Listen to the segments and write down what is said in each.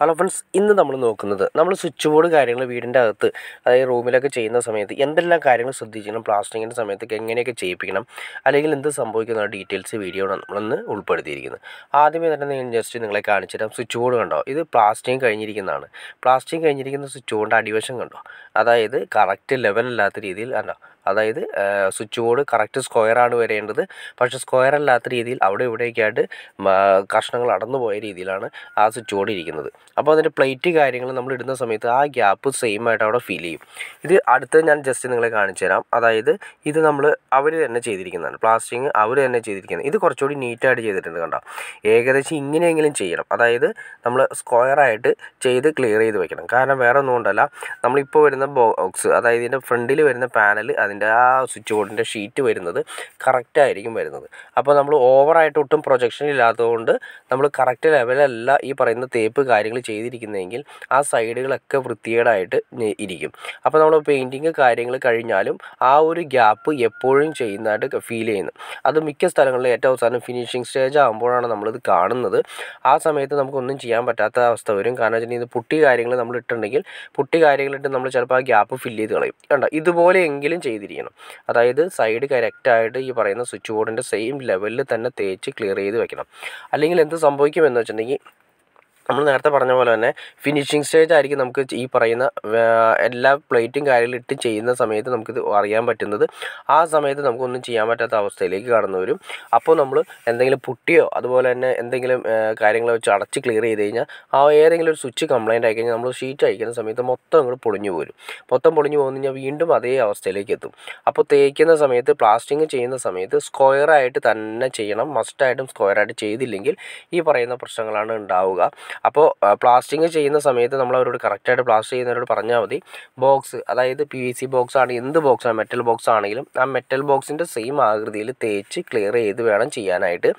hello friends ഇന്ന് നമ്മൾ നോക്കുന്നത് നമ്മൾ സ്വിച്ച് ബോർഡ് കാര്യങ്ങൾ വീടിൻ്റെ അകത്ത് അതായത് റൂമിലൊക്കെ ചെയ്യുന്ന സമയത്ത് എന്തെല്ലാം കാര്യങ്ങൾ ശ്രദ്ധിക്കണം പ്ലാസ്റ്റിങ്ങിൻ്റെ സമയത്ത് എങ്ങനെയൊക്കെ ചെയ്യിപ്പിക്കണം അല്ലെങ്കിൽ എന്ത് സംഭവിക്കുന്ന ഡീറ്റെയിൽസ് വീഡിയോ നമ്മളൊന്ന് ഉൾപ്പെടുത്തിയിരിക്കുന്നത് ആദ്യമേ തന്നെ ഞാൻ ജസ്റ്റ് നിങ്ങളെ കാണിച്ചു സ്വിച്ച് ബോർഡ് കണ്ടോ ഇത് പ്ലാസ്റ്റിങ് കഴിഞ്ഞിരിക്കുന്നതാണ് പ്ലാസ്റ്റിങ് കഴിഞ്ഞിരിക്കുന്ന സ്വിച്ച് ബോർഡിൻ്റെ അടിവശം കണ്ടോ അതായത് കറക്റ്റ് ലെവലല്ലാത്ത രീതിയിൽ കണ്ടോ അതായത് സ്വിച്ച് ബോർഡ് കറക്റ്റ് സ്ക്വയറാണ് വരേണ്ടത് പക്ഷേ സ്ക്വയർ അല്ലാത്ത രീതിയിൽ അവിടെ ഇവിടെയൊക്കെയായിട്ട് കഷ്ണങ്ങൾ അടന്നു പോയ രീതിയിലാണ് ആ സ്വിച്ച് ബോർഡ് ഇരിക്കുന്നത് അപ്പോൾ അതിൻ്റെ പ്ലേറ്റ് കാര്യങ്ങൾ നമ്മൾ ഇടുന്ന സമയത്ത് ആ ഗ്യാപ്പ് സെയിം ആയിട്ട് അവിടെ ഫീൽ ചെയ്യും ഇത് അടുത്തത് ഞാൻ ജസ്റ്റ് നിങ്ങളെ കാണിച്ചു തരാം അതായത് ഇത് നമ്മൾ അവർ തന്നെ ചെയ്തിരിക്കുന്നതാണ് പ്ലാസ്റ്റിങ് അവർ തന്നെ ചെയ്തിരിക്കുന്നത് ഇത് കുറച്ചുകൂടി നീറ്റായിട്ട് ചെയ്തിട്ടുണ്ട് കണ്ടോ ഏകദേശം ഇങ്ങനെയെങ്കിലും ചെയ്യണം അതായത് നമ്മൾ സ്ക്വയറായിട്ട് ചെയ്ത് ക്ലിയർ ചെയ്ത് വെക്കണം കാരണം വേറെ ഒന്നും കൊണ്ടല്ല നമ്മളിപ്പോൾ വരുന്ന ബോക്സ് അതായത് ഇതിൻ്റെ ഫ്രണ്ടിൽ വരുന്ന പാനൽ അതിന് അതിൻ്റെ ആ സ്വിച്ച് ബോർഡിൻ്റെ ഷീറ്റ് വരുന്നത് കറക്റ്റായിരിക്കും വരുന്നത് അപ്പോൾ നമ്മൾ ഓവറായിട്ട് ഒട്ടും പ്രൊജക്ഷൻ ഇല്ലാത്തതുകൊണ്ട് നമ്മൾ കറക്റ്റ് ലെവലല്ല ഈ പറയുന്ന തേപ്പ് കാര്യങ്ങൾ ചെയ്തിരിക്കുന്നതെങ്കിൽ ആ സൈഡുകളൊക്കെ വൃത്തികേടായിട്ട് ഇരിക്കും അപ്പോൾ നമ്മൾ പെയിൻറ്റിങ് കാര്യങ്ങൾ കഴിഞ്ഞാലും ആ ഒരു ഗ്യാപ്പ് എപ്പോഴും ചെയ്യുന്നതായിട്ട് ഫീൽ ചെയ്യുന്നു അത് മിക്ക സ്ഥലങ്ങളിലും ഏറ്റവും അവസാനം ഫിനിഷിംഗ് സ്റ്റേജ് ആകുമ്പോഴാണ് നമ്മളിത് കാണുന്നത് ആ സമയത്ത് നമുക്കൊന്നും ചെയ്യാൻ പറ്റാത്ത അവസ്ഥ വരും കാരണം ഇത് പുട്ടി കാര്യങ്ങൾ നമ്മൾ ഇട്ടുണ്ടെങ്കിൽ പുട്ടി കാര്യങ്ങളിട്ട് നമ്മൾ ചിലപ്പോൾ ആ ഗ്യാപ്പ് ഫില്ല് ചെയ്ത് കളയും കണ്ടോ ഇതുപോലെയെങ്കിലും ചെയ്ത് ചെയ്തിരിക്കണം അതായത് സൈഡ് കറക്റ്റായിട്ട് ഈ പറയുന്ന സ്വിച്ച് ബോർഡിൻ്റെ സെയിം ലെവലിൽ തന്നെ തേച്ച് ക്ലിയർ ചെയ്ത് വെക്കണം അല്ലെങ്കിൽ എന്ത് സംഭവിക്കുമെന്ന് വെച്ചിട്ടുണ്ടെങ്കിൽ നമ്മൾ നേരത്തെ പറഞ്ഞ പോലെ തന്നെ ഫിനിഷിംഗ് സ്റ്റേജ് ആയിരിക്കും നമുക്ക് ഈ പറയുന്ന എല്ലാ പ്ലേറ്റും കാര്യങ്ങളും ഇട്ട് ചെയ്യുന്ന സമയത്ത് നമുക്കിത് അറിയാൻ പറ്റുന്നത് ആ സമയത്ത് നമുക്കൊന്നും ചെയ്യാൻ പറ്റാത്ത അവസ്ഥയിലേക്ക് കടന്നു വരും അപ്പോൾ നമ്മൾ എന്തെങ്കിലും പുട്ടിയോ അതുപോലെ തന്നെ എന്തെങ്കിലും കാര്യങ്ങൾ വെച്ച് അടച്ച് ക്ലിയർ ചെയ്ത് കഴിഞ്ഞാൽ ആ ഏതെങ്കിലും ഒരു സ്വിച്ച് കംപ്ലൈൻ്റ് ആയി കഴിഞ്ഞാൽ നമ്മൾ ഷീറ്റ് അയക്കുന്ന സമയത്ത് മൊത്തം അങ്ങോട്ട് പൊളിഞ്ഞു പോരും മൊത്തം പൊളിഞ്ഞു പോകുന്ന കഴിഞ്ഞാൽ വീണ്ടും അതേ അവസ്ഥയിലേക്ക് എത്തും അപ്പോൾ തേക്കുന്ന സമയത്ത് പ്ലാസ്റ്റിങ് ചെയ്യുന്ന സമയത്ത് സ്ക്വയറായിട്ട് തന്നെ ചെയ്യണം മസ്റ്റായിട്ടും സ്ക്വയറായിട്ട് ചെയ്തില്ലെങ്കിൽ ഈ പറയുന്ന പ്രശ്നങ്ങളാണ് ഉണ്ടാവുക അപ്പോൾ പ്ലാസ്റ്റിങ് ചെയ്യുന്ന സമയത്ത് നമ്മൾ അവരോട് കറക്റ്റായിട്ട് പ്ലാസ്റ്റർ ചെയ്യുന്നവരോട് പറഞ്ഞാൽ മതി ബോക്സ് അതായത് പി വി സി ബോക്സ് ആണ് എന്ത് ബോക്സ് ആണ് മെറ്റൽ ബോക്സ് ആണെങ്കിലും ആ മെറ്റൽ ബോക്സിൻ്റെ സെയിം ആകൃതിയിൽ തേച്ച് ക്ലിയർ ചെയ്ത് വേണം ചെയ്യാനായിട്ട്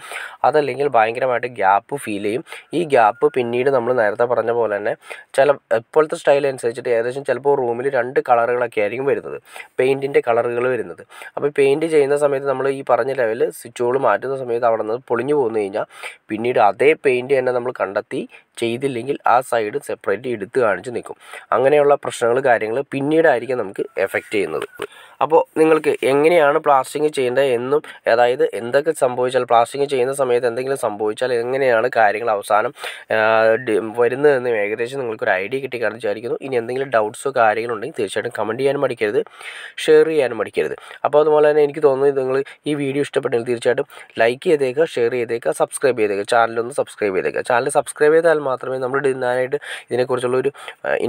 അതല്ലെങ്കിൽ ഭയങ്കരമായിട്ട് ഗ്യാപ്പ് ഫീൽ ചെയ്യും ഈ ഗ്യാപ്പ് പിന്നീട് നമ്മൾ നേരത്തെ പറഞ്ഞ പോലെ തന്നെ ചില ഇപ്പോഴത്തെ സ്റ്റൈൽ അനുസരിച്ചിട്ട് ഏകദേശം ചിലപ്പോൾ റൂമിൽ രണ്ട് കളറുകളൊക്കെ ആയിരിക്കും വരുന്നത് പെയിൻറ്റിൻ്റെ കളറുകൾ വരുന്നത് അപ്പോൾ പെയിൻറ്റ് ചെയ്യുന്ന സമയത്ത് നമ്മൾ ഈ പറഞ്ഞ ലെവൽ സ്വിച്ചുകൾ മാറ്റുന്ന സമയത്ത് അവിടെ നിന്ന് പൊളിഞ്ഞു പോകുന്നു കഴിഞ്ഞാൽ പിന്നീട് അതേ പെയിൻറ്റ് തന്നെ നമ്മൾ കണ്ടെത്തി ചെയ്തില്ലെങ്കിൽ ആ സൈഡ് സെപ്പറേറ്റ് എടുത്ത് കാണിച്ച് നിൽക്കും അങ്ങനെയുള്ള പ്രശ്നങ്ങൾ കാര്യങ്ങൾ പിന്നീടായിരിക്കും നമുക്ക് എഫക്റ്റ് ചെയ്യുന്നത് അപ്പോൾ നിങ്ങൾക്ക് എങ്ങനെയാണ് പ്ലാസ്റ്റിങ് ചെയ്യേണ്ടത് എന്നും അതായത് എന്തൊക്കെ സംഭവിച്ചാൽ പ്ലാസ്റ്റിങ് ചെയ്യുന്ന സമയത്ത് എന്തെങ്കിലും സംഭവിച്ചാൽ എങ്ങനെയാണ് കാര്യങ്ങൾ അവസാനം വരുന്നതെന്ന് ഏകദേശം നിങ്ങൾക്കൊരു ഐഡിയ കിട്ടിക്കാണെന്ന് വിചാരിക്കുന്നു ഇനി എന്തെങ്കിലും ഡൗട്ട്സോ കാര്യങ്ങളോ ഉണ്ടെങ്കിൽ തീർച്ചയായിട്ടും കമൻറ്റ് ചെയ്യാനും മടിക്കരുത് ഷെയർ ചെയ്യാനും മടിക്കരുത് അപ്പോൾ അതുപോലെ തന്നെ എനിക്ക് തോന്നുന്നു നിങ്ങൾ ഈ വീഡിയോ ഇഷ്ടപ്പെട്ടെങ്കിൽ തീർച്ചയായിട്ടും ലൈക്ക് ചെയ്തേക്കുക ഷെയർ ചെയ്തേക്കുക സബ്സ്ക്രൈബ് ചെയ്തേക്കുക ചാനലൊന്ന് സബ്സ്ക്രൈബ് ചെയ്തേക്കുക ചാനൽ സബ്സ്ക്രൈബ് ചെയ്താൽ മാത്രമേ നമ്മൾ ഡിന്നാനായിട്ട് ഇതിനെക്കുറിച്ചുള്ള ഒരു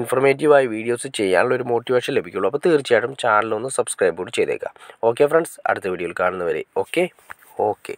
ഇൻഫർമേറ്റീവായ വീഡിയോസ് ചെയ്യാനുള്ള ഒരു മോട്ടിവേഷൻ ലഭിക്കുള്ളൂ അപ്പോൾ തീർച്ചയായിട്ടും ചാനലൊന്ന് സബ്സ്ക്രൈബ് സബ്സ്ക്രൈബ് കൂടി ചെയ്തേക്കാം ഓക്കെ ഫ്രണ്ട്സ് അടുത്ത വീഡിയോയിൽ കാണുന്നവരെ ഓക്കെ ഓക്കെ